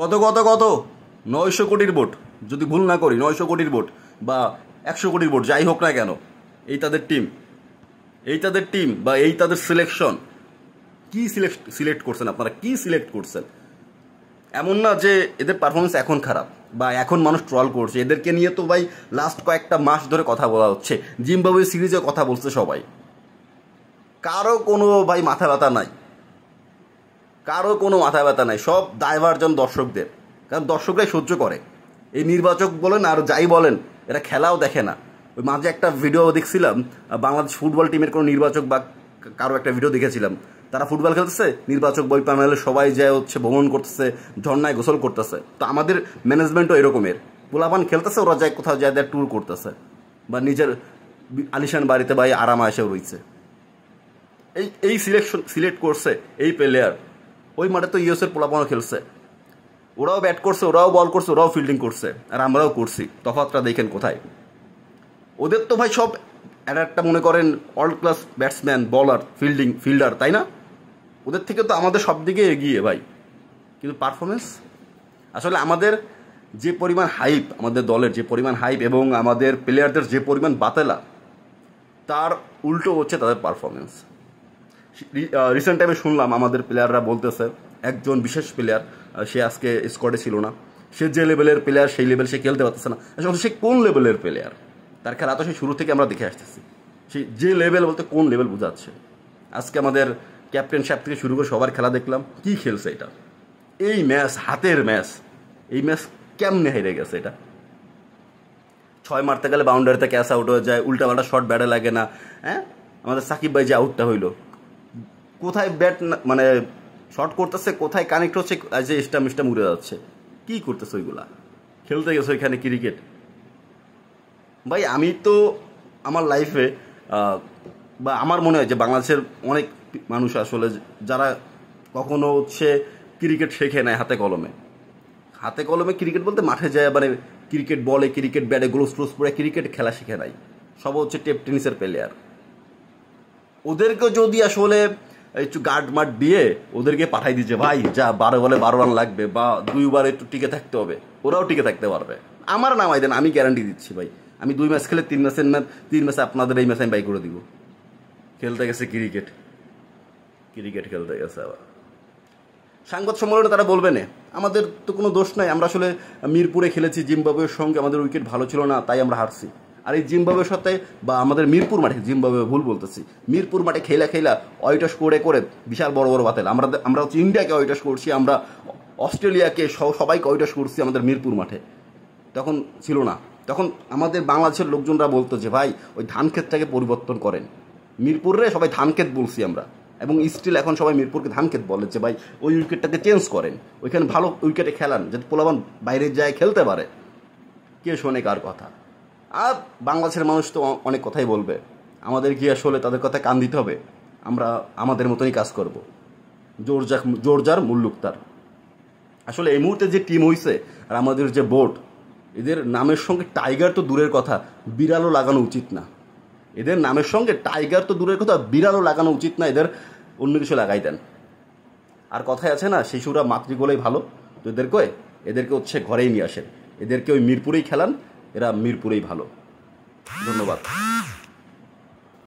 কত কত কত নয়শো কোটির বোট যদি ভুল না করি নয়শো কোটির বোট বা একশো কোটির বোট যাই হোক না কেন এই তাদের টিম এই তাদের টিম বা এই তাদের সিলেকশন কী সিলেক্ট সিলেক্ট করছেন আপনারা কী সিলেক্ট করছেন এমন না যে এদের পারফরমেন্স এখন খারাপ বা এখন মানুষ ট্রল করছে এদেরকে নিয়ে তো ভাই লাস্ট কয়েকটা মাস ধরে কথা বলা হচ্ছে জিম্বাবুয়ে সিরিজে কথা বলছে সবাই কারো কোনো ভাই মাথা ব্যথা নাই কারো কোনো মাথা ব্যথা নাই সব দায়ভারজন দর্শকদের কারণ দর্শকরাই সহ্য করে এই নির্বাচক বলেন আর যাই বলেন এরা খেলাও দেখে না ওই মাঝে একটা ভিডিও দেখছিলাম বাংলাদেশ ফুটবল টিমের কোনো নির্বাচক বা কারো একটা ভিডিও দেখেছিলাম তারা ফুটবল খেলতেছে নির্বাচক বই প্যানেলে সবাই যায় হচ্ছে ভ্রমণ করতেছে ঝর্ণায় গোসল করতেছে তো আমাদের ম্যানেজমেন্টও এরকমের পোলাপান খেলতেছে ওরা যায় কোথাও যায় দেয় ট্যুর করতেছে বা নিজের আলিশান বাড়িতে বা এই আরামায়েশে রয়েছে এই এই সিলেকশন সিলেক্ট করছে এই প্লেয়ার ওই মাঠে তো ইউএসের পোলাপানো খেলছে ওরাও ব্যাট করছে ওরাও বল করছে ওরাও ফিল্ডিং করছে আর আমরাও করছি তফাতটা দেখেন কোথায় ওদের তো ভাই সব একটা মনে করেন ওয়ার্ল্ড ক্লাস ব্যাটসম্যান বলার ফিল্ডিং ফিল্ডার তাই না ওদের থেকে তো আমাদের সব দিকে এগিয়ে ভাই কিন্তু পারফরমেন্স আসলে আমাদের যে পরিমাণ হাইপ আমাদের দলের যে পরিমাণ হাইপ এবং আমাদের প্লেয়ারদের যে পরিমাণ বাতেলা তার উল্টো হচ্ছে তাদের পারফরমেন্স রিসেন্ট টাইমে শুনলাম আমাদের প্লেয়াররা বলতেছে একজন বিশেষ প্লেয়ার সে আজকে স্কোয়াডে ছিল না সে যে লেভেলের প্লেয়ার সেই লেভেল সে খেলতে পারতেছে না আসলে আচ্ছা, সে কোন লেভেলের প্লেয়ার তার খেলা তো সে শুরু থেকে আমরা দেখে আসতেছি সে যে লেভেল বলতে কোন লেভেল বোঝাচ্ছে আজকে আমাদের ক্যাপ্টেন সাহেব থেকে শুরু করে সবার খেলা দেখলাম কি খেলছে এটা এই ম্যাচ হাতের ম্যাচ এই ম্যাচ কেমনে হেরে গেছে এটা ছয় মারতে গেলে বাউন্ডারিতে ক্যাশ আউট হয়ে যায় পাল্টা শর্ট ব্যাটে লাগে না হ্যাঁ আমাদের সাকিব ভাই যে আউটটা হইলো কোথায় ব্যাট মানে শর্ট করতেছে কোথায় কানেক্ট হচ্ছে যে স্টাম স্টাম উড়ে যাচ্ছে কী করতেছে ওইগুলা খেলতে গেছে ওইখানে ক্রিকেট ভাই আমি তো আমার লাইফে বা আমার মনে হয় যে বাংলাদেশের অনেক মানুষ আসলে যারা কখনো হচ্ছে ক্রিকেট শেখে নেয় হাতে কলমে হাতে কলমে ক্রিকেট বলতে মাঠে যায় মানে ক্রিকেট বলে ক্রিকেট ব্যাটে গ্লোস ট্লোস পরে ক্রিকেট খেলা শিখে নাই সব হচ্ছে টেপ টেনিসের প্লেয়ার ওদেরকে যদি আসলে একটু গার্ড মার্ড দিয়ে ওদেরকে পাঠাই দিচ্ছে ভাই যা বারো বলে বারো রান লাগবে বা দুইবার একটু টিকে থাকতে হবে ওরাও টিকে থাকতে পারবে আমার নামাই দেন আমি গ্যারান্টি দিচ্ছি ভাই আমি দুই ম্যাচ খেলে তিন ম্যাচের ম্যাচ তিন ম্যাচে আপনাদের এই ম্যাচে আমি বাই করে দিব খেলতে গেছে ক্রিকেট ক্রিকেট খেলতে গেছে আবার সাংবাদ সম্মেলনে তারা বলবে না আমাদের তো কোনো দোষ নাই আমরা আসলে মিরপুরে খেলেছি জিম্বাবুয়ের সঙ্গে আমাদের উইকেট ভালো ছিল না তাই আমরা হারছি আর এই জিম্বাবের সাথে বা আমাদের মিরপুর মাঠে জিম্বাবে ভুল বলতেছি মিরপুর মাঠে খেলা খেলা অয়টাস করে করে বিশাল বড় বড় বাতিল আমরা আমরা হচ্ছে ইন্ডিয়াকে অয়টাস করছি আমরা অস্ট্রেলিয়াকে সবাইকে অয়টাস করছি আমাদের মিরপুর মাঠে তখন ছিল না তখন আমাদের বাংলাদেশের লোকজনরা বলতো যে ভাই ওই ধান ক্ষেতটাকে পরিবর্তন করেন মিরপুরে সবাই ধান ক্ষেত বলছি আমরা এবং স্টিল এখন সবাই মিরপুরকে ধান ক্ষেত বলে যে ভাই ওই উইকেটটাকে চেঞ্জ করেন ওইখানে ভালো উইকেটে খেলান যাতে পোলাবান বাইরে যায় খেলতে পারে কে শোনে কার কথা আর বাংলাদেশের মানুষ তো অনেক কথাই বলবে আমাদের কি আসলে তাদের কথা কান দিতে হবে আমরা আমাদের মতনই কাজ করব জোরজা জোরজার মুল্লুক তার আসলে এই মুহূর্তে যে টিম হয়েছে আর আমাদের যে বোর্ড এদের নামের সঙ্গে টাইগার তো দূরের কথা বিড়ালও লাগানো উচিত না এদের নামের সঙ্গে টাইগার তো দূরের কথা বিড়ালও লাগানো উচিত না এদের অন্য কিছু লাগাই দেন আর কথায় আছে না শিশুরা মাতৃগোলেই ভালো তো এদেরকে এদেরকে হচ্ছে ঘরেই নিয়ে আসেন এদেরকে ওই মিরপুরেই খেলান এরা মিরপুরেই ভালো ধন্যবাদ